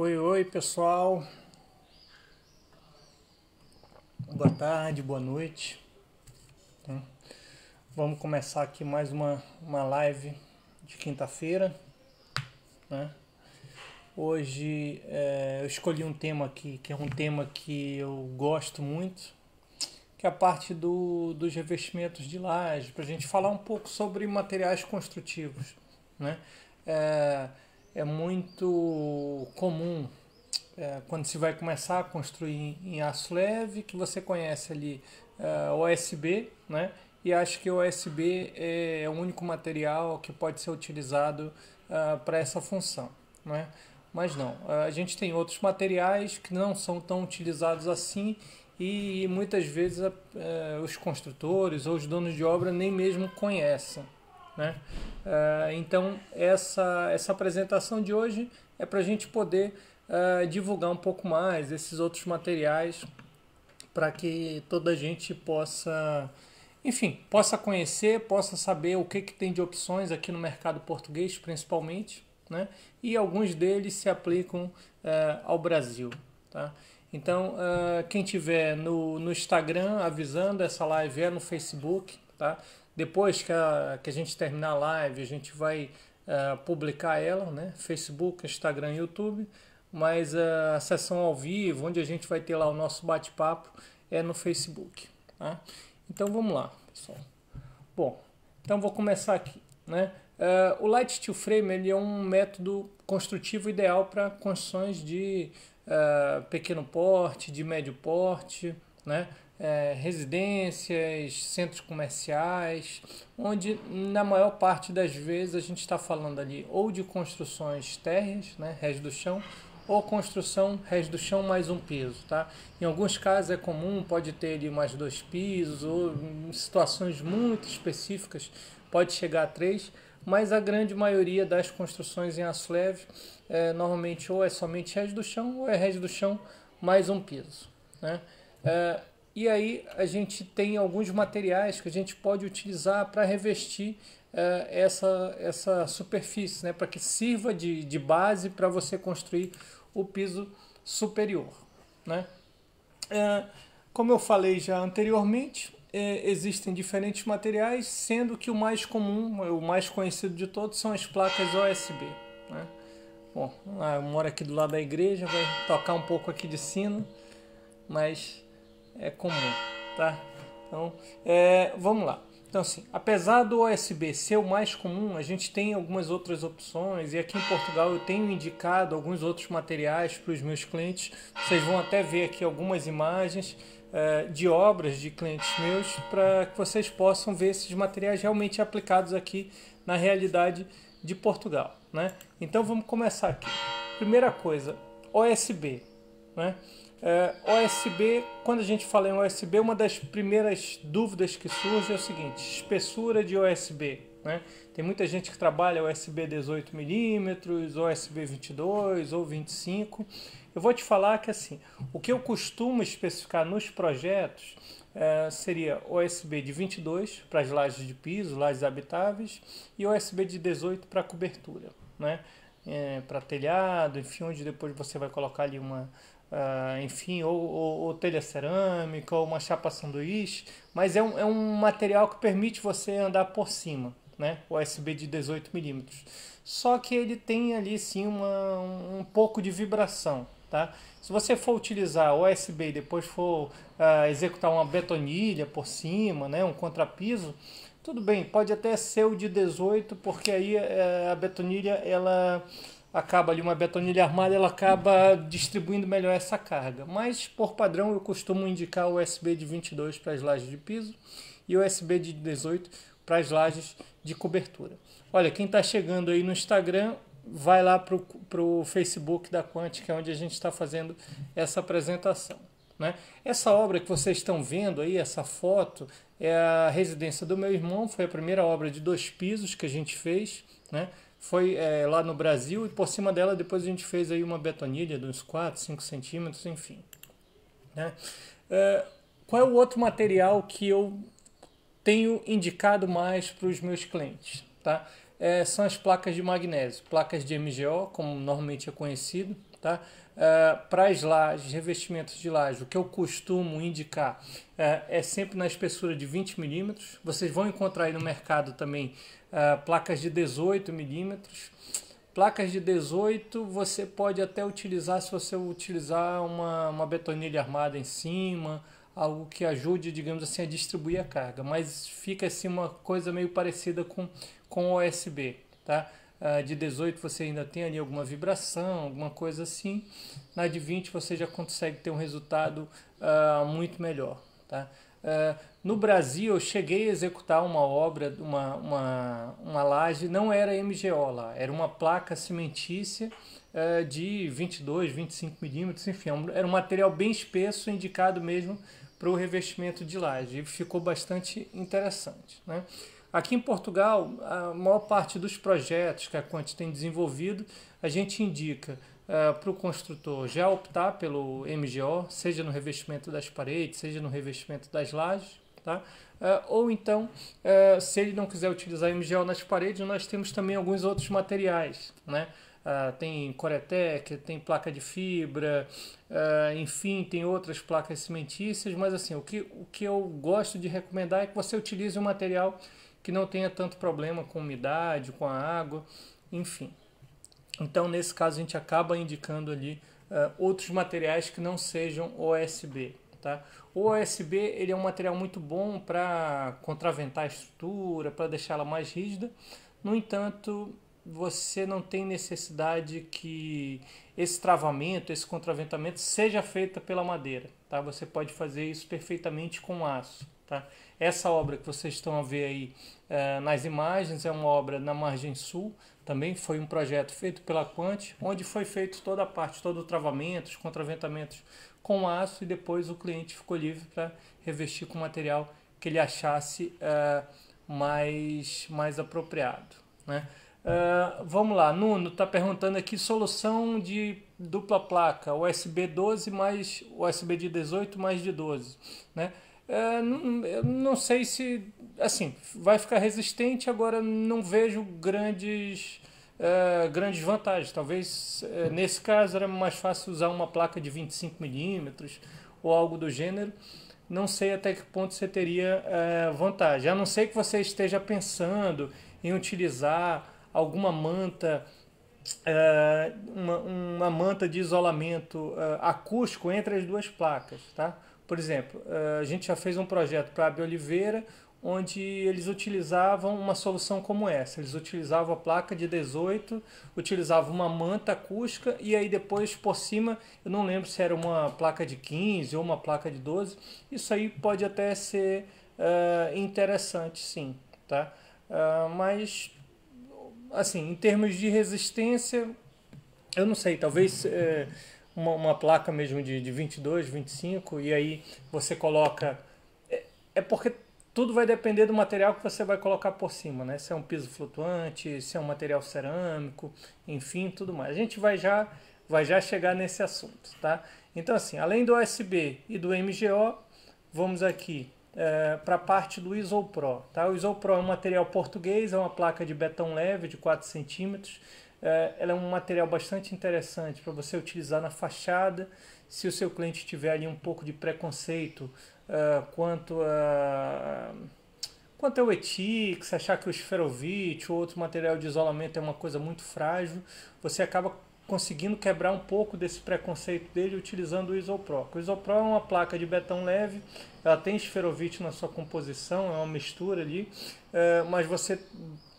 Oi, oi pessoal. Boa tarde, boa noite. Tá? Vamos começar aqui mais uma, uma live de quinta-feira. Né? Hoje é, eu escolhi um tema aqui que é um tema que eu gosto muito, que é a parte do, dos revestimentos de laje, para a gente falar um pouco sobre materiais construtivos. Né? É, é muito comum é, quando se vai começar a construir em, aço leve, que você conhece ali é, OSB, né? E acho que o OSB é, é, o único material que pode ser utilizado é, para essa função, né? Mas não, é, a gente tem outros materiais que não são tão utilizados assim e muitas vezes os construtores ou os donos de obra nem mesmo conhecem. Né? Uh, então, essa, essa apresentação de hoje é para a gente poder uh, divulgar um pouco mais esses outros materiais para que toda a gente possa, enfim, possa conhecer, possa saber o que, que tem de opções aqui no mercado português, principalmente, né? e alguns deles se aplicam uh, ao Brasil. Tá? Então, quem tiver no, no Instagram avisando, essa live é no Facebook, tá? Depois que a, que a gente terminar a live, a gente vai uh, publicar ela, né? Facebook, Instagram e YouTube. Mas uh, a sessão ao vivo, onde a gente vai ter lá o nosso bate-papo, é no Facebook. Tá? Então vamos lá, pessoal. Bom, então vou começar aqui. Né? Uh, o Light Steel Frame ele é um método construtivo ideal para construções de uh, pequeno porte, de médio porte, né? é, residências, centros comerciais, onde na maior parte das vezes a gente está falando ali ou de construções térreas, né, res do chão, ou construção res do chão mais um piso, tá? Em alguns casos é comum, pode ter ali mais dois pisos, ou em situações muito específicas pode chegar a três, mas a grande maioria das construções em aço leve é, normalmente ou é somente res do chão ou é res do chão mais um piso, né? É, e aí a gente tem alguns materiais que a gente pode utilizar para revestir uh, essa, essa superfície, né? para que sirva de, de base para você construir o piso superior. Né? Uh, como eu falei já anteriormente, é, existem diferentes materiais, sendo que o mais comum, o mais conhecido de todos, são as placas OSB. Né? Bom, ah, eu moro aqui do lado da igreja, vai tocar um pouco aqui de sino, mas é comum, tá? Então, é, vamos lá. Então, assim, apesar do USB ser o mais comum, a gente tem algumas outras opções e aqui em Portugal eu tenho indicado alguns outros materiais para os meus clientes. Vocês vão até ver aqui algumas imagens é, de obras de clientes meus para que vocês possam ver esses materiais realmente aplicados aqui na realidade de Portugal, né? Então, vamos começar aqui. Primeira coisa, OSB, né? É, OSB, quando a gente fala em OSB, uma das primeiras dúvidas que surge é o seguinte: espessura de OSB. Né? Tem muita gente que trabalha OSB 18mm, OSB 22 ou 25. Eu vou te falar que assim, o que eu costumo especificar nos projetos é, seria OSB de 22 para as lajes de piso, lajes habitáveis, e OSB de 18 para cobertura, né? É, para telhado, enfim, onde depois você vai colocar ali uma, Uh, enfim, ou, ou, ou, telha cerâmica, ou uma chapa sanduíche, mas é um, é um material que permite você andar por cima, né? USB de 18mm. Só que ele tem ali sim uma, um pouco de vibração, tá? Se você for utilizar o USB e depois for uh, executar uma betonilha por cima, né? um contrapiso, tudo bem, pode até ser o de 18, porque aí uh, a betonilha ela acaba ali uma betonilha armada, ela acaba distribuindo melhor essa carga. Mas, por padrão, eu costumo indicar o USB de 22 para as lajes de piso e o USB de 18 para as lajes de cobertura. Olha, quem está chegando aí no Instagram, vai lá para o Facebook da Quântica, é onde a gente está fazendo essa apresentação. Né? Essa obra que vocês estão vendo aí, essa foto, é a residência do meu irmão, foi a primeira obra de dois pisos que a gente fez, né? foi é, lá no Brasil e por cima dela depois a gente fez aí uma betonilha de uns 4, 5 centímetros, enfim. Né? É, qual é o outro material que eu tenho indicado mais para os meus clientes? Tá? É, são as placas de magnésio, placas de MGO, como normalmente é conhecido. Tá? para as lajes, revestimentos de laje, o que eu costumo indicar é sempre na espessura de 20 milímetros. Vocês vão encontrar aí no mercado também uh, placas de 18 milímetros. Placas de 18 você pode até utilizar se você utilizar uma, uma betonilha armada em cima, algo que ajude, digamos assim, a distribuir a carga. Mas fica assim uma coisa meio parecida com, com OSB, tá? Uh, de 18 você ainda tem ali alguma vibração, alguma coisa assim. Na de 20 você já consegue ter um resultado uh, muito melhor, tá? Eh, no Brasil, eu cheguei a executar uma obra, uma, uma, uma laje, não era MGO lá, era uma placa cimentícia uh, de 22, 25 milímetros, enfim, é era um material bem espesso, indicado mesmo para o revestimento de laje, e ficou bastante interessante. Né? Aqui em Portugal, a maior parte dos projetos que a Quant tem desenvolvido, a gente indica Uh, ah, para o construtor já optar pelo MGO, seja no revestimento das paredes, seja no revestimento das lajes, tá? Uh, ou então, uh, se ele não quiser utilizar MGO nas paredes, nós temos também alguns outros materiais, né? tem Coretec, tem placa de fibra, enfim, tem outras placas cimentícias, mas assim, o que, o que eu gosto de recomendar é que você utilize um material que não tenha tanto problema com umidade, com a água, enfim. Então, nesse caso, a gente acaba indicando ali uh, outros materiais que não sejam OSB. Tá? O OSB ele é um material muito bom para contraventar a estrutura, para deixá-la mais rígida. No entanto, você não tem necessidade que esse travamento, esse contraventamento seja feito pela madeira. Tá? Você pode fazer isso perfeitamente com aço. Tá? Essa obra que vocês estão a ver aí é, nas imagens é uma obra na margem sul, também foi um projeto feito pela Quant, onde foi feito toda a parte, todo o travamento, os contraventamentos com aço e depois o cliente ficou livre para revestir com o material que ele achasse é, mais, mais apropriado. Né? Uh, vamos lá, Nuno está perguntando aqui solução de dupla placa, USB 12 mais USB de 18 mais de 12, né? É, não, eu não sei se. Assim, vai ficar resistente, agora não vejo grandes. É, grandes vantagens. Talvez é, nesse caso era mais fácil usar uma placa de 25 milímetros ou algo do gênero. Não sei até que ponto você teria é, vantagem. A não ser que você esteja pensando em utilizar alguma manta, é, uma, uma, manta de isolamento é, acústico entre as duas placas, tá? Por exemplo, eh, a gente já fez um projeto para a Abel Oliveira, onde eles utilizavam uma solução como essa. Eles utilizavam a placa de 18, utilizavam uma manta acústica e aí depois por cima, eu não lembro se era uma placa de 15 ou uma placa de 12. Isso aí pode até ser uh, interessante, sim, tá? Uh, mas, assim, em termos de resistência, eu não sei, talvez... Uh, uma, uma, placa mesmo de, de 22, 25, e aí você coloca. É, é, porque tudo vai depender do material que você vai colocar por cima, né? Se é um piso flutuante, se é um material cerâmico, enfim, tudo mais. A gente vai já, vai já chegar nesse assunto, tá? Então, assim, além do USB e do MGO, vamos aqui é, para a parte do Isopro, tá? O Isopro é um material português, é uma placa de betão leve de 4 centímetros é, ela é um material bastante interessante para você utilizar na fachada. Se o seu cliente tiver ali um pouco de preconceito uh, quanto a quanto ao é Etix, achar que o esferovite ou outro material de isolamento é uma coisa muito frágil, você acaba conseguindo quebrar um pouco desse preconceito dele utilizando o Isopro. O Isopro é uma placa de betão leve, ela tem esferovite na sua composição, é uma mistura ali, mas você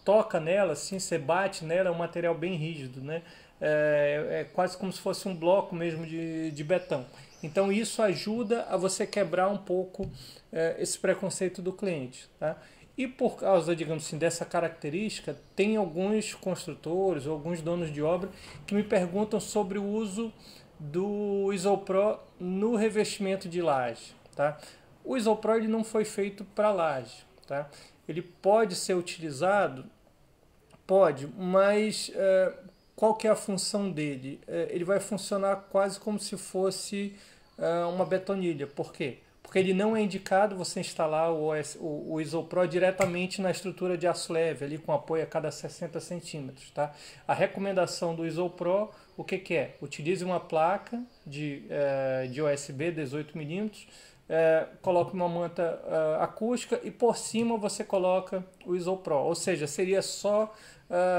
toca nela, assim, você bate nela, é um material bem rígido, né? É, é quase como se fosse um bloco mesmo de, de betão. Então isso ajuda a você quebrar um pouco é, esse preconceito do cliente, tá? E por causa, digamos assim, dessa característica, tem alguns construtores ou alguns donos de obra que me perguntam sobre o uso do Isopro no revestimento de laje, tá? O Isopro ele não foi feito para laje, tá? ele pode ser utilizado? Pode, mas é, qual que é a função dele? É, ele vai funcionar quase como se fosse é, uma betonilha. Por quê? Porque ele não é indicado você instalar o, OS, o, o Isopro diretamente na estrutura de aço leve, ali com apoio a cada 60 centímetros. Tá? A recomendação do Isopro, o que, que é? Utilize uma placa de, de USB 18 milímetros, é, coloca uma manta é, acústica e por cima você coloca o Isopro. Ou seja, seria só,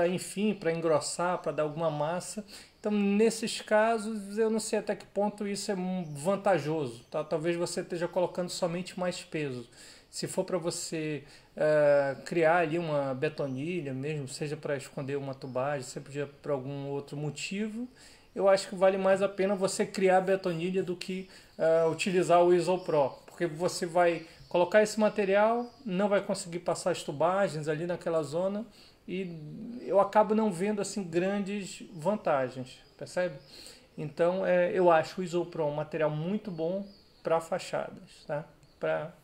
é, enfim, para engrossar, para dar alguma massa. Então, nesses casos, eu não sei até que ponto isso é vantajoso. Tá? Talvez você esteja colocando somente mais peso. Se for para você é, criar ali uma betonilha mesmo, seja para esconder uma tubagem, seja para algum outro motivo, eu acho que vale mais a pena você criar a betonilha do que uh, utilizar o Isopro, porque você vai colocar esse material, não vai conseguir passar as tubagens ali naquela zona e eu acabo não vendo assim grandes vantagens, percebe? Então é, eu acho o Isopro um material muito bom para fachadas, tá?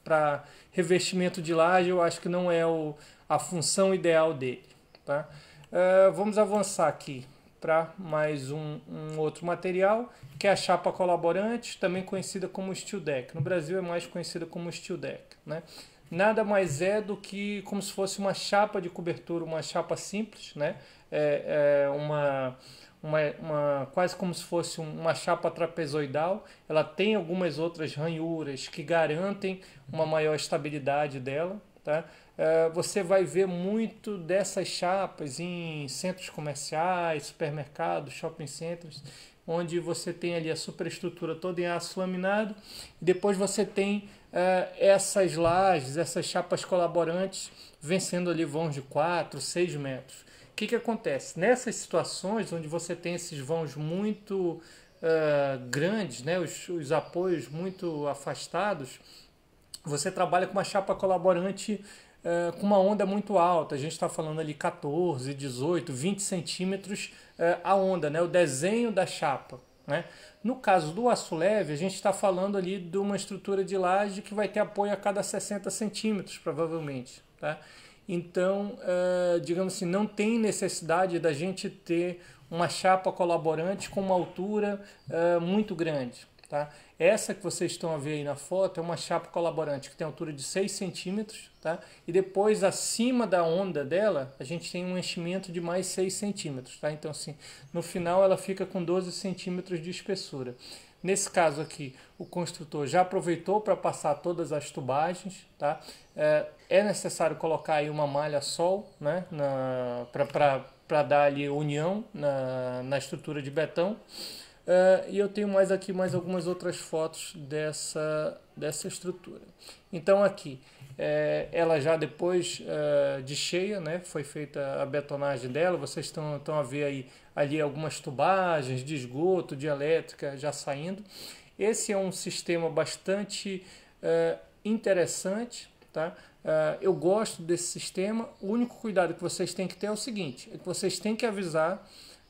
Para revestimento de laje eu acho que não é o, a função ideal dele, tá? Uh, vamos avançar aqui para mais um, um, outro material, que é a chapa colaborante, também conhecida como steel deck. No Brasil é mais conhecida como steel deck. Né? Nada mais é do que como se fosse uma chapa de cobertura, uma chapa simples, né? é, é uma, uma, uma, quase como se fosse uma chapa trapezoidal. Ela tem algumas outras ranhuras que garantem uma maior estabilidade dela. Tá? Eh, você vai ver muito dessas chapas em centros comerciais, supermercados, shopping centers, onde você tem ali a superestrutura toda em aço laminado, e depois você tem eh, essas lajes, essas chapas colaborantes, vencendo ali vãos de 4, 6 metros. O que, que acontece? Nessas situações onde você tem esses vãos muito uh, grandes, né, os, os apoios muito afastados, você trabalha com uma chapa colaborante é, com uma onda muito alta, a gente está falando ali 14, 18, 20 centímetros é, a onda, né? o desenho da chapa. Né? No caso do aço leve, a gente está falando ali de uma estrutura de laje que vai ter apoio a cada 60 centímetros, provavelmente. Tá? Então, é, digamos assim, não tem necessidade da gente ter uma chapa colaborante com uma altura muito grande. Tá? Essa que vocês estão a ver aí na foto é uma chapa colaborante que tem altura de 6 centímetros, tá? E depois acima da onda dela a gente tem um enchimento de mais 6 centímetros, tá? Então assim, no final ela fica com 12 centímetros de espessura. Nesse caso aqui, o construtor já aproveitou para passar todas as tubagens, tá? É, é necessário colocar aí uma malha sol, né? Para dar ali união na, na estrutura de betão. Uh, e eu tenho mais aqui mais algumas outras fotos dessa, dessa estrutura. Então aqui, é, ela já depois uh, de cheia, né, foi feita a betonagem dela, vocês estão a ver aí, ali algumas tubagens de esgoto, de elétrica já saindo. Esse é um sistema bastante uh, interessante, tá? eu gosto desse sistema, o único cuidado que vocês têm que ter é o seguinte, é que vocês têm que avisar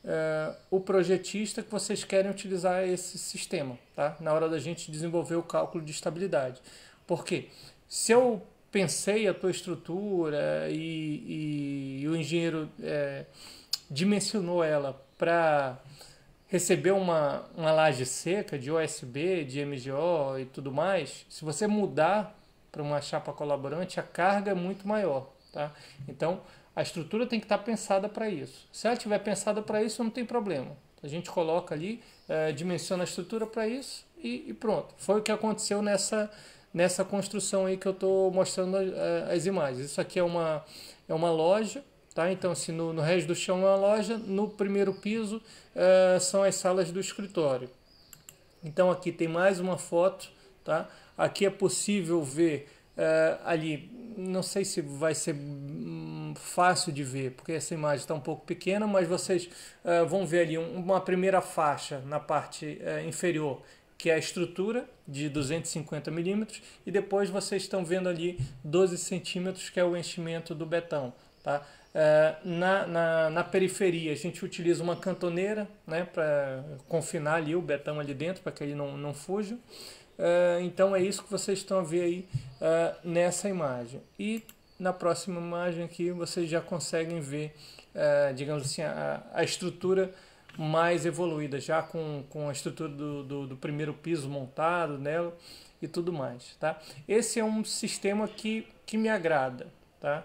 eh, o projetista que vocês querem utilizar esse sistema, tá? Na hora da gente desenvolver o cálculo de estabilidade. Porque se eu pensei a tua estrutura e, e, e o engenheiro é, dimensionou ela para receber uma, uma laje seca de OSB, de MGO e tudo mais, se você mudar para uma chapa colaborante, a carga é muito maior. Tá? Então, a estrutura tem que estar pensada para isso. Se ela estiver pensada para isso, não tem problema. A gente coloca ali, é, dimensiona a estrutura para isso e, e, pronto. Foi o que aconteceu nessa, nessa construção aí que eu estou mostrando eh, as imagens. Isso aqui é uma, é uma loja, tá? Então, se assim, no, no resto do chão é uma loja, no primeiro piso é, são as salas do escritório. Então, aqui tem mais uma foto, tá? Aqui é possível ver ali não sei se vai ser hum, fácil de ver, porque essa imagem está um pouco pequena, mas vocês uh, vão ver ali uma primeira faixa na parte uh, inferior, que é a estrutura de 250 milímetros, e depois vocês estão vendo ali 12 centímetros, que é o enchimento do betão. Tá? Uh, na, na, na, periferia a gente utiliza uma cantoneira né, para confinar ali o betão ali dentro, para que ele não, não fuja. Ah, então é isso que vocês estão a ver aí uh, nessa imagem. E na próxima imagem aqui vocês já conseguem ver, uh, digamos assim, a, a, estrutura mais evoluída, já com, com a estrutura do, do, do, primeiro piso montado nela e tudo mais. Tá? Esse é um sistema que, que me agrada. Tá?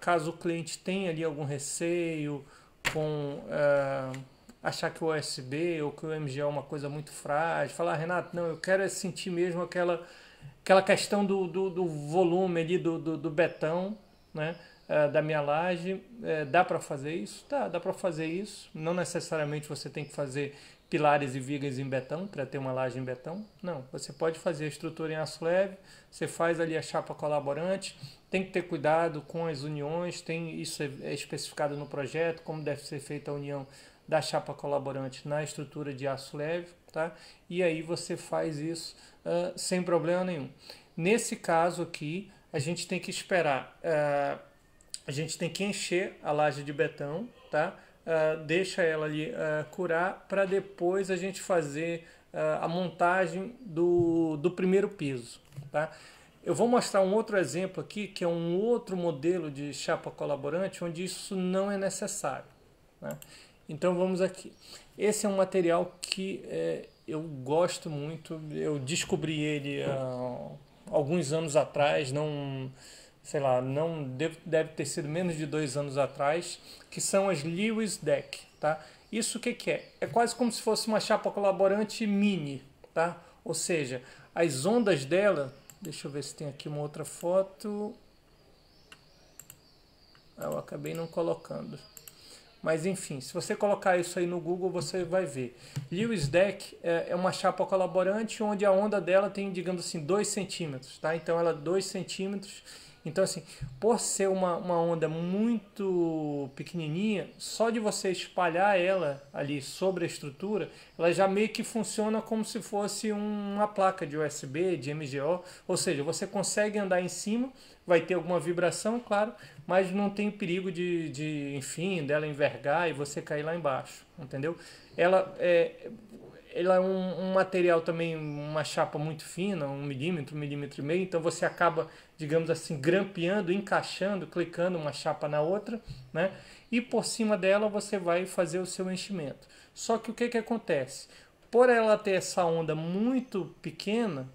caso o cliente tenha ali algum receio com achar que o USB ou que o MG é uma coisa muito frágil, falar, ah, Renato, não, eu quero é sentir mesmo aquela, aquela questão do, do, do volume ali, do, do, do betão, né? Eh, da minha laje, eh, dá para fazer isso? Tá, dá para fazer isso. Não necessariamente você tem que fazer pilares e vigas em betão para ter uma laje em betão. Não, você pode fazer a estrutura em aço leve, você faz ali a chapa colaborante, tem que ter cuidado com as uniões, tem isso é, é especificado no projeto, como deve ser feita a união da chapa colaborante na estrutura de aço leve, tá? E aí você faz isso uh, sem problema nenhum. Nesse caso aqui, a gente tem que esperar, uh, a gente tem que encher a laje de betão, tá? Uh, deixa ela ali curar para depois a gente fazer a montagem do, do primeiro piso, tá? Eu vou mostrar um outro exemplo aqui, que é um outro modelo de chapa colaborante, onde isso não é necessário. Né? Então vamos aqui. Esse é um material que é, eu gosto muito, eu descobri ele há ah, alguns anos atrás, não sei lá, não deve, deve ter sido menos de dois anos atrás, que são as Lewis Deck, tá? Isso o que, que é? É quase como se fosse uma chapa colaborante mini, tá? Ou seja, as ondas dela, deixa eu ver se tem aqui uma outra foto, ah, eu acabei não colocando. Mas enfim, se você colocar isso aí no Google, você vai ver. Lewis Deck é, é uma chapa colaborante onde a onda dela tem, digamos assim, 2 centímetros, tá? Então ela é 2 centímetros então, assim, por ser uma, uma onda muito pequenininha, só de você espalhar ela ali sobre a estrutura, ela já meio que funciona como se fosse uma placa de USB, de MGO, ou seja, você consegue andar em cima, vai ter alguma vibração, claro, mas não tem perigo de, de enfim, dela envergar e você cair lá embaixo, entendeu? Ela é ele é um, um, material também, uma chapa muito fina, um milímetro, um milímetro e meio. Então você acaba, digamos assim, grampeando, encaixando, clicando uma chapa na outra, né? E por cima dela você vai fazer o seu enchimento. Só que o que, que acontece? Por ela ter essa onda muito pequena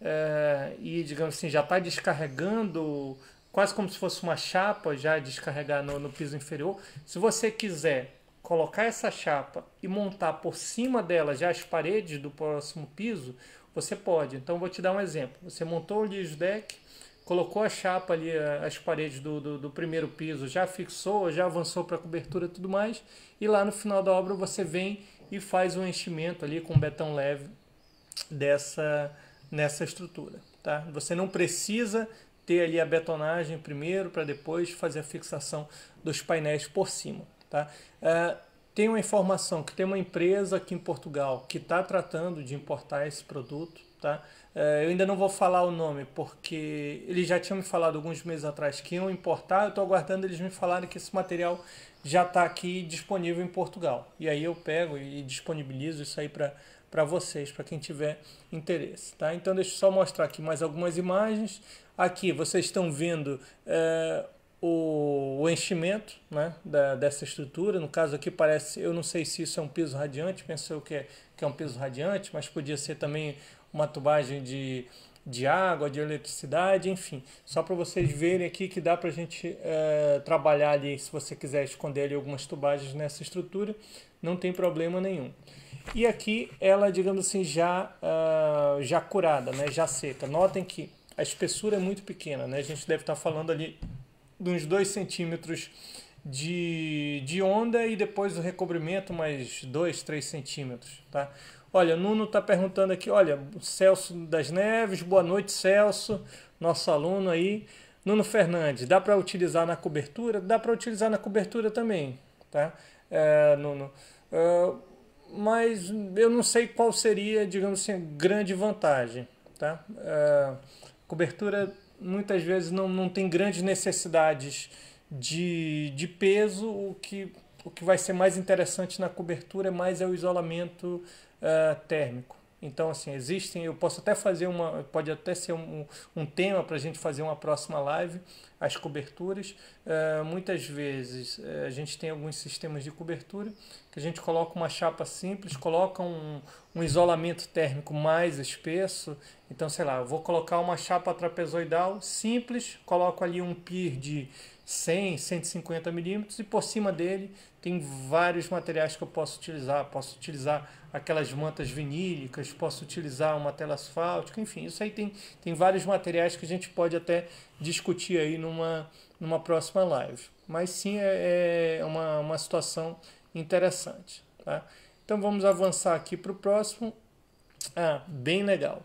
é, e, digamos assim, já está descarregando quase como se fosse uma chapa já descarregar no, no piso inferior. Se você quiser colocar essa chapa e montar por cima dela já as paredes do próximo piso, você pode. Então vou te dar um exemplo. Você montou o lixo deck, colocou a chapa ali, as paredes do, do, do primeiro piso, já fixou, já avançou para a cobertura e tudo mais, e lá no final da obra você vem e faz um enchimento ali com betão leve dessa nessa estrutura, tá? Você não precisa ter ali a betonagem primeiro para depois fazer a fixação dos painéis por cima. Tá? É, tem uma informação que tem uma empresa aqui em Portugal que está tratando de importar esse produto. Tá? É, eu ainda não vou falar o nome porque eles já tinham me falado alguns meses atrás que iam importar. Eu estou aguardando eles me falarem que esse material já está aqui disponível em Portugal. E aí eu pego e disponibilizo isso aí para para vocês, para quem tiver interesse. Tá? Então, deixa eu só mostrar aqui mais algumas imagens. Aqui vocês estão vendo é, o, o enchimento né, da, dessa estrutura. No caso aqui parece, eu não sei se isso é um piso radiante, pensei que é, que é um piso radiante, mas podia ser também uma tubagem de, de água, de eletricidade, enfim. Só para vocês verem aqui que dá para a gente é, trabalhar ali, se você quiser esconder ali algumas tubagens nessa estrutura, não tem problema nenhum. E aqui ela, digamos assim, já, uh, já curada, né, já seca. Notem que a espessura é muito pequena, né? a gente deve estar tá falando ali de uns 2 centímetros de, de onda e depois o recobrimento mais 2, 3 centímetros, tá? Olha, Nuno está perguntando aqui, olha, Celso das Neves, boa noite Celso, nosso aluno aí. Nuno Fernandes, dá para utilizar na cobertura? Dá para utilizar na cobertura também, tá? É, Nuno, é, mas eu não sei qual seria, digamos assim, grande vantagem, tá? É, cobertura muitas vezes não, não tem grandes necessidades de, de peso, o que, o que vai ser mais interessante na cobertura é mais é o isolamento uh, térmico. Então, assim, existem. Eu posso até fazer uma. Pode até ser um, um tema para a gente fazer uma próxima live. As coberturas. Uh, muitas vezes uh, a gente tem alguns sistemas de cobertura que a gente coloca uma chapa simples, coloca um, um isolamento térmico mais espesso. Então, sei lá, vou colocar uma chapa trapezoidal simples, coloco ali um PIR de 100, 150 milímetros e por cima dele tem vários materiais que eu posso utilizar. Posso utilizar aquelas mantas vinílicas, posso utilizar uma tela asfáltica, enfim, isso aí tem, tem vários materiais que a gente pode até discutir aí numa, numa próxima live. Mas sim é, é uma, uma situação interessante. Tá? Então vamos avançar aqui para o próximo. Ah, bem legal.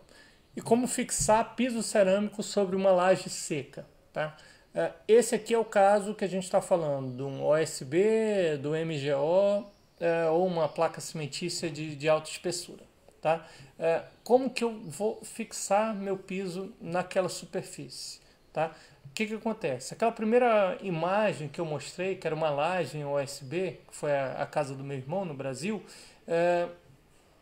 E como fixar piso cerâmico sobre uma laje seca. Tá? Ah, esse aqui é o caso que a gente está falando, do um OSB, do MGO, é, ou uma placa cimentícia de, de alta espessura. Tá? É, como que eu vou fixar meu piso naquela superfície? Tá? O que, que acontece? Aquela primeira imagem que eu mostrei, que era uma laje USB, que foi a, a casa do meu irmão no Brasil, é,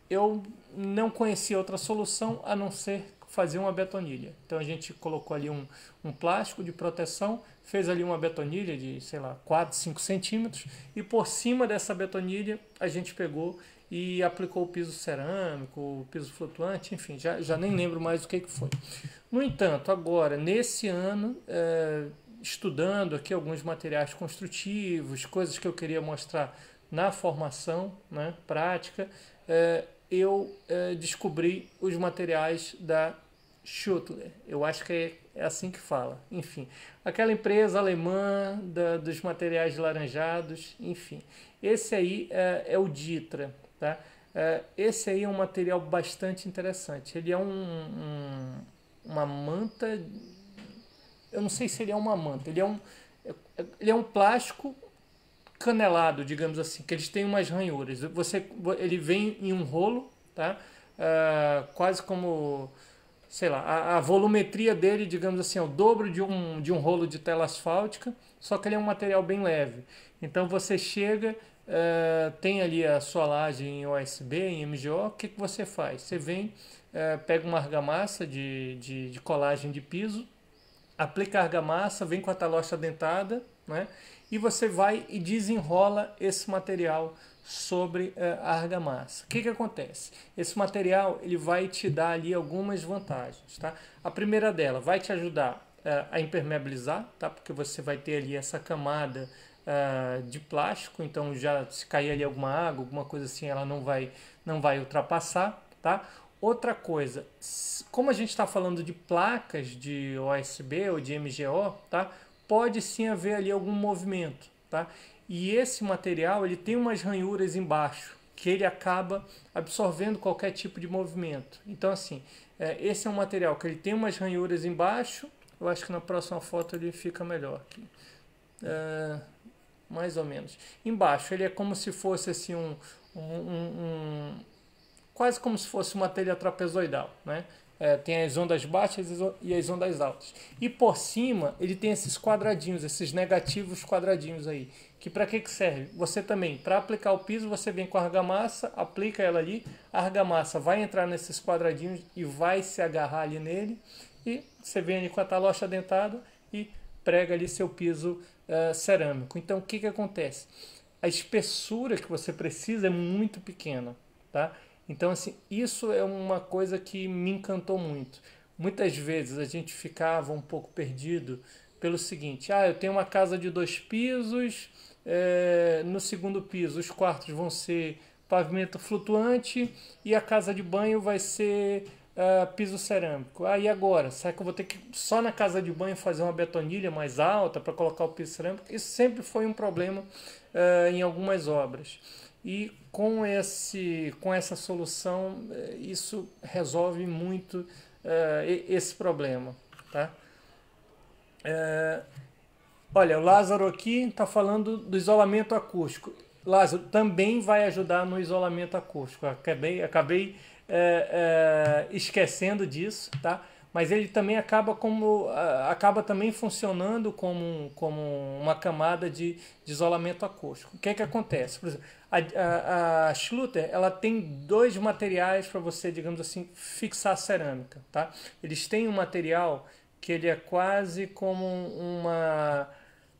eu não conhecia outra solução a não ser fazer uma betonilha. Então a gente colocou ali um, um plástico de proteção, fez ali uma betonilha de, sei lá, 4, 5 centímetros, e por cima dessa betonilha a gente pegou e aplicou o piso cerâmico, o piso flutuante, enfim, já, já nem lembro mais o que, que foi. No entanto, agora, nesse ano, é, estudando aqui alguns materiais construtivos, coisas que eu queria mostrar na formação né, prática, é, eu é, descobri os materiais da Schuttler, eu acho que é, é, assim que fala, enfim. Aquela empresa alemã da, dos materiais laranjados, enfim. Esse aí é, é o Ditra, tá? É, esse aí é um material bastante interessante. Ele é um, um, uma manta, eu não sei se ele é uma manta, ele é um, ele é um plástico canelado, digamos assim, que eles têm umas ranhuras. Você, ele vem em um rolo, tá? É, quase como sei lá, a, a, volumetria dele, digamos assim, é o dobro de um, de um rolo de tela asfáltica, só que ele é um material bem leve. Então você chega, uh, tem ali a sua laje em USB, em MGO, o que, que você faz? Você vem, uh, pega uma argamassa de, de, de, colagem de piso, aplica a argamassa, vem com a talocha dentada, né? e você vai e desenrola esse material sobre eh, a argamassa. O que, que acontece? Esse material ele vai te dar ali algumas vantagens. Tá? A primeira dela vai te ajudar uh, a impermeabilizar, tá? porque você vai ter ali essa camada uh, de plástico, então já se cair ali alguma água, alguma coisa assim, ela não vai, não vai ultrapassar. Tá? Outra coisa, como a gente está falando de placas de OSB ou de MGO, tá? pode sim haver ali algum movimento. Tá? e esse material ele tem umas ranhuras embaixo que ele acaba absorvendo qualquer tipo de movimento. Então assim, é, esse é um material que ele tem umas ranhuras embaixo. Eu acho que na próxima foto ele fica melhor aqui. É, mais ou menos. Embaixo ele é como se fosse assim um, um, um, um quase como se fosse uma telha trapezoidal, né? É, tem as ondas baixas e as ondas altas. E por cima ele tem esses quadradinhos, esses negativos quadradinhos aí. Que para que, que serve? Você também, para aplicar o piso, você vem com a argamassa, aplica ela ali, a argamassa vai entrar nesses quadradinhos e vai se agarrar ali nele, e você vem ali com a talocha dentada e prega ali seu piso uh, cerâmico. Então o que, que acontece? A espessura que você precisa é muito pequena, tá? Então assim, isso é uma coisa que me encantou muito. Muitas vezes a gente ficava um pouco perdido pelo seguinte: ah, eu tenho uma casa de dois pisos, é, no segundo piso, os quartos vão ser pavimento flutuante e a casa de banho vai ser uh, piso cerâmico. Aí ah, agora, será que eu vou ter que só na casa de banho fazer uma betonilha mais alta para colocar o piso cerâmico? Isso sempre foi um problema uh, em algumas obras. E com, esse, com essa solução, é, isso resolve muito esse problema. Tá? Olha, o Lázaro aqui está falando do isolamento acústico. Lázaro também vai ajudar no isolamento acústico. Acabei, acabei é, é, esquecendo disso, tá? Mas ele também acaba como acaba também funcionando como, como uma camada de, de isolamento acústico. O que é que acontece? Por exemplo, a, a, a Schluter ela tem dois materiais para você, digamos assim, fixar a cerâmica, tá? Eles têm um material que ele é quase como uma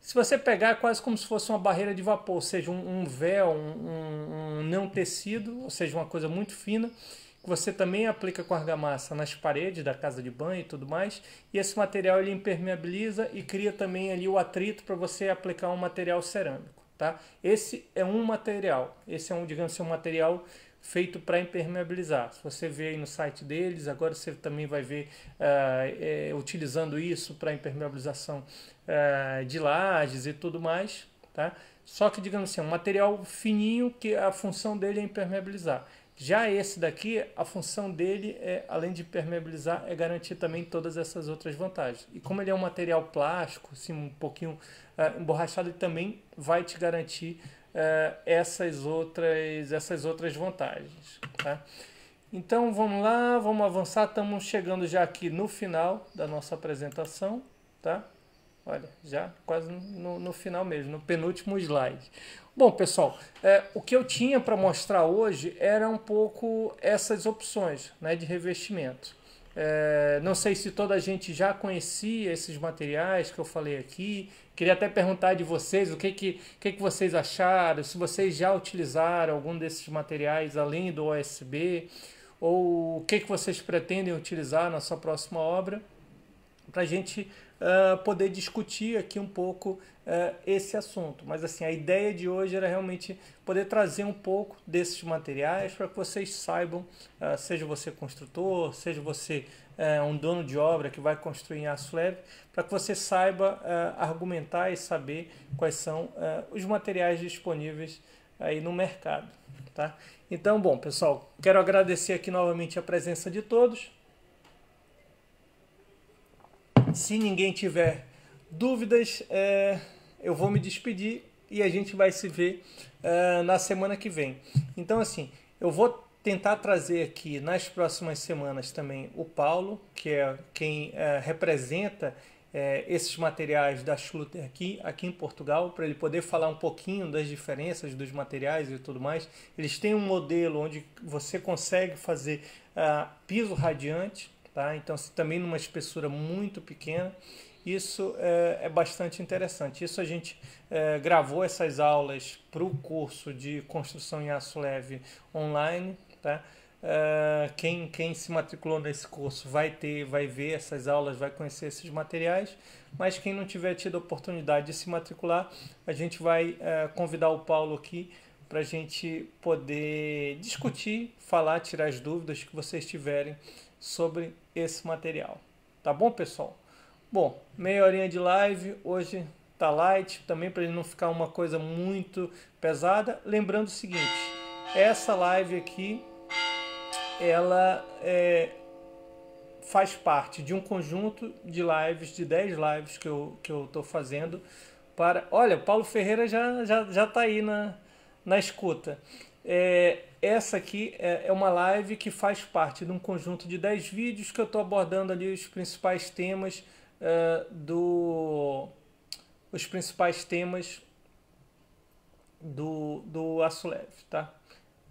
se você pegar, é quase como se fosse uma barreira de vapor, ou seja, um, um véu, um, um não tecido, ou seja, uma coisa muito fina, que você também aplica com argamassa nas paredes da casa de banho e tudo mais. E esse material ele impermeabiliza e cria também ali o atrito para você aplicar um material cerâmico, tá? Esse é um material, esse é um, digamos assim, um material feito para impermeabilizar. Se você vê aí no site deles, agora você também vai ver uh, é, utilizando isso para impermeabilização é, de lajes e tudo mais, tá? Só que, digamos assim, é um material fininho que a função dele é impermeabilizar. Já esse daqui, a função dele, é, além de impermeabilizar, é garantir também todas essas outras vantagens. E como ele é um material plástico, assim, um pouquinho é, emborrachado, ele também vai te garantir é, essas, outras, essas outras vantagens. Tá? Então vamos lá, vamos avançar. Estamos chegando já aqui no final da nossa apresentação. Tá? Olha, já quase no, no final mesmo, no penúltimo slide. Bom, pessoal, é, o que eu tinha para mostrar hoje era um pouco essas opções né, de revestimento. É, não sei se toda a gente já conhecia esses materiais que eu falei aqui. Queria até perguntar de vocês o que, que, que, que vocês acharam, se vocês já utilizaram algum desses materiais além do OSB, ou o que, que vocês pretendem utilizar na sua próxima obra, para a gente ah, poder discutir aqui um pouco uh, esse assunto. Mas assim, a ideia de hoje era realmente poder trazer um pouco desses materiais para que vocês saibam, uh, seja você construtor, seja você um dono de obra que vai construir em aço leve, para que você saiba argumentar e saber quais são os materiais disponíveis aí no mercado. Tá? Então, bom, pessoal, quero agradecer aqui novamente a presença de todos. Se ninguém tiver dúvidas, é, eu vou me despedir e a gente vai se ver é, na semana que vem. Então, assim, eu vou tentar trazer aqui nas próximas semanas também o Paulo, que é quem é, representa é, esses materiais da Schluter aqui, aqui em Portugal, para ele poder falar um pouquinho das diferenças dos materiais e tudo mais. Eles têm um modelo onde você consegue fazer é, piso radiante, Tá? Então, se também numa espessura muito pequena, isso é, é bastante interessante. Isso a gente é, gravou essas aulas para o curso de construção em aço leve online. Tá? É, quem, quem se matriculou nesse curso vai ter, vai ver essas aulas, vai conhecer esses materiais, mas quem não tiver tido a oportunidade de se matricular, a gente vai é, convidar o Paulo aqui para a gente poder discutir, falar, tirar as dúvidas que vocês tiverem sobre esse material. Tá bom, pessoal? Bom, meia horinha de live, hoje tá light, também para ele não ficar uma coisa muito pesada. Lembrando o seguinte, essa live aqui, ela é, faz parte de um conjunto de lives, de 10 lives que eu, que eu tô fazendo para... Olha, o Paulo Ferreira já, já, já tá aí na, na escuta. É, essa aqui é, é, uma live que faz parte de um conjunto de 10 vídeos que eu estou abordando ali os principais temas é, do os principais temas do, do aço leve, tá?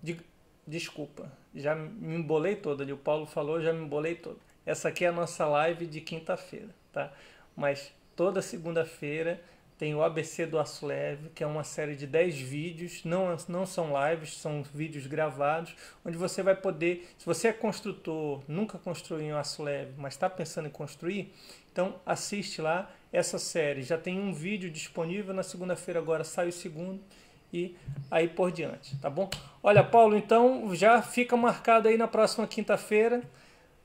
De, desculpa, já me embolei toda ali, o Paulo falou, já me embolei toda Essa aqui é a nossa live de quinta-feira, tá? Mas toda segunda-feira tem o ABC do Aço Leve, que é uma série de 10 vídeos, não, é, não são lives, são vídeos gravados, onde você vai poder, se você é construtor, nunca construiu um aço leve, mas está pensando em construir, então assiste lá essa série. Já tem um vídeo disponível, na segunda-feira agora sai o segundo e aí por diante, tá bom? Olha, Paulo, então já fica marcado aí na próxima quinta-feira.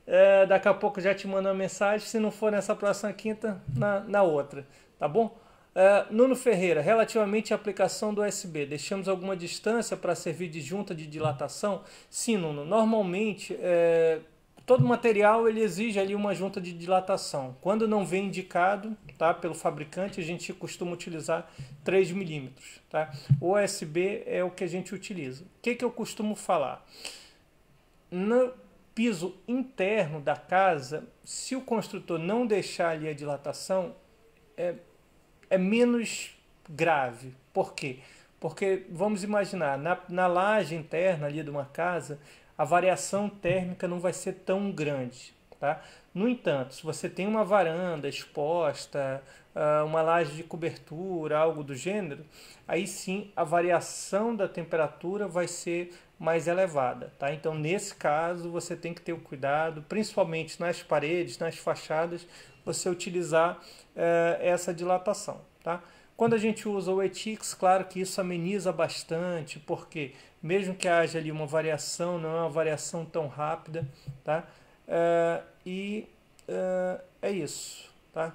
É, daqui a pouco já te mando uma mensagem. Se não for nessa próxima quinta, na, na outra, tá bom? Ah, Nuno Ferreira, relativamente à aplicação do USB, deixamos alguma distância para servir de junta de dilatação? Sim, Nuno. Normalmente, é, todo material ele exige ali uma junta de dilatação. Quando não vem indicado tá, pelo fabricante, a gente costuma utilizar 3 milímetros. Tá? O USB é o que a gente utiliza. O que, que eu costumo falar? No piso interno da casa, se o construtor não deixar ali a dilatação, é, é menos grave. Por quê? Porque vamos imaginar, na, na laje interna ali de uma casa, a variação térmica não vai ser tão grande. Tá? No entanto, se você tem uma varanda exposta, ah, uma laje de cobertura, algo do gênero, aí sim a variação da temperatura vai ser mais elevada. Tá? Então, nesse caso, você tem que ter o cuidado, principalmente nas paredes, nas fachadas, você utilizar é, essa dilatação. Tá? Quando a gente usa o ETIX, claro que isso ameniza bastante, porque mesmo que haja ali uma variação, não é uma variação tão rápida, tá? É, e é, é isso, tá?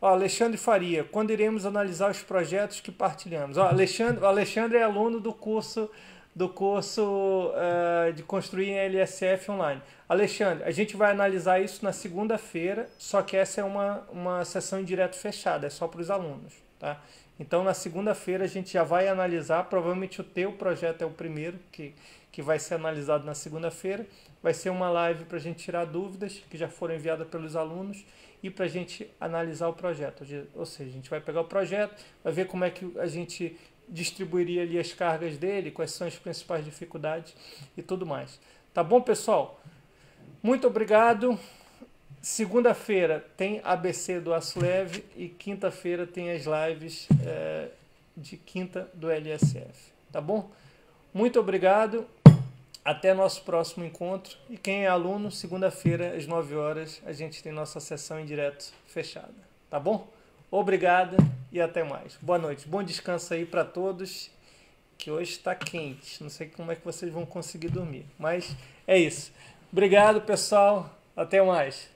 Ó, Alexandre Faria, quando iremos analisar os projetos que partilhamos? Ó, Alexandre, Alexandre é aluno do curso do curso uh, de construir LSF online. Alexandre, a gente vai analisar isso na segunda-feira, só que essa é uma, uma sessão em direto fechada, é só para os alunos. Tá? Então, na segunda-feira, a gente já vai analisar. Provavelmente, o teu projeto é o primeiro que, que vai ser analisado na segunda-feira. Vai ser uma live para a gente tirar dúvidas que já foram enviadas pelos alunos e para a gente analisar o projeto. Ou seja, a gente vai pegar o projeto, vai ver como é que a gente distribuiria ali as cargas dele, quais são as principais dificuldades e tudo mais. Tá bom, pessoal? Muito obrigado. Segunda-feira tem ABC do Aço Leve e quinta-feira tem as lives é, de quinta do LSF. Tá bom? Muito obrigado. Até nosso próximo encontro. E quem é aluno, segunda-feira, às 9 horas, a gente tem nossa sessão em direto fechada. Tá bom? Obrigado e até mais. Boa noite. Bom descanso aí para todos, que hoje está quente. Não sei como é que vocês vão conseguir dormir, mas é isso. Obrigado, pessoal. Até mais.